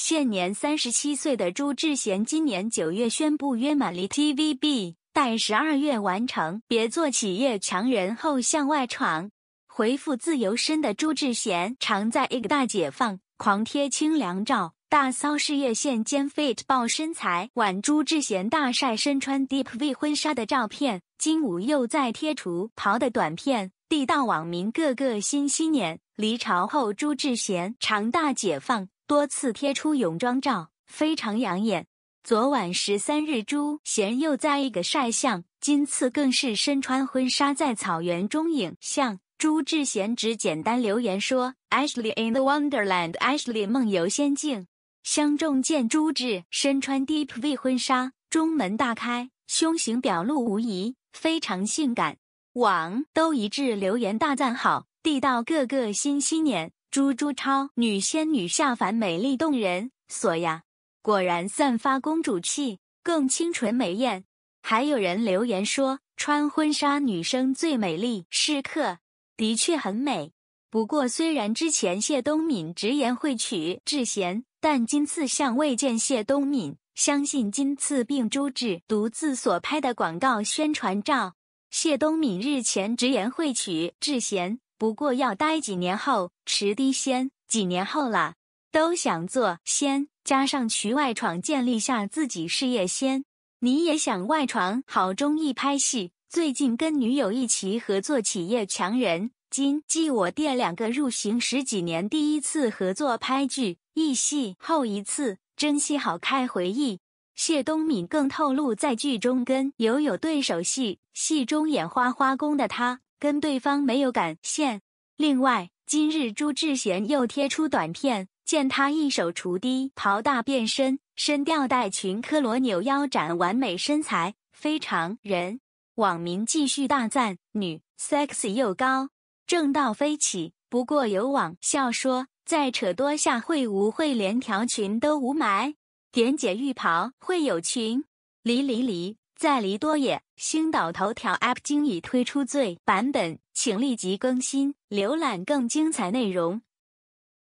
现年三十七岁的朱志贤，今年九月宣布约满离 TVB，待十二月完成别做企业强人后向外闯。回复自由身的朱志贤，常在 IG 大解放，狂贴清凉照，大骚事业线，肩 fit 爆身材。晚朱志贤大晒身穿 deep V 婚纱的照片，今午又在贴图袍的短片，地道网民个个心心念。离巢后，朱志贤常大解放。多次贴出泳装照，非常养眼。昨晚十三日，朱贤又在一个晒相，今次更是身穿婚纱在草原中影像。朱志贤只简单留言说：“Ashley in the Wonderland，Ashley 梦游仙境。”相中见朱志身穿 deep V 婚纱，中门大开，胸型表露无遗，非常性感。网都一致留言大赞好，地道个个新新年。朱朱超女仙女下凡，美丽动人。索呀，果然散发公主气，更清纯美艳。还有人留言说，穿婚纱女生最美丽。是客的确很美。不过，虽然之前谢东敏直言会娶智贤，但今次未见谢东敏。相信今次并朱志独自所拍的广告宣传照，谢东敏日前直言会娶智贤。不过要待几年后，迟低仙几年后啦，都想做仙，加上去外闯，建立下自己事业先。你也想外闯，好中意拍戏，最近跟女友一起合作企业强人。今继我爹两个入行十几年，第一次合作拍剧，一戏后一次，珍惜好开回忆。谢东闵更透露，在剧中跟友友对手戏，戏中演花花公的他。跟对方没有感线。另外，今日朱志贤又贴出短片，见他一手除低袍大变身，身吊带裙、科罗扭腰展完美身材，非常人。网民继续大赞女 sexy 又高，正到飞起。不过有网笑说，再扯多下会无会连条裙都无埋，点解浴袍会有裙？离离离。在离多也，星岛头条 App 已推出最版本，请立即更新，浏览更精彩内容。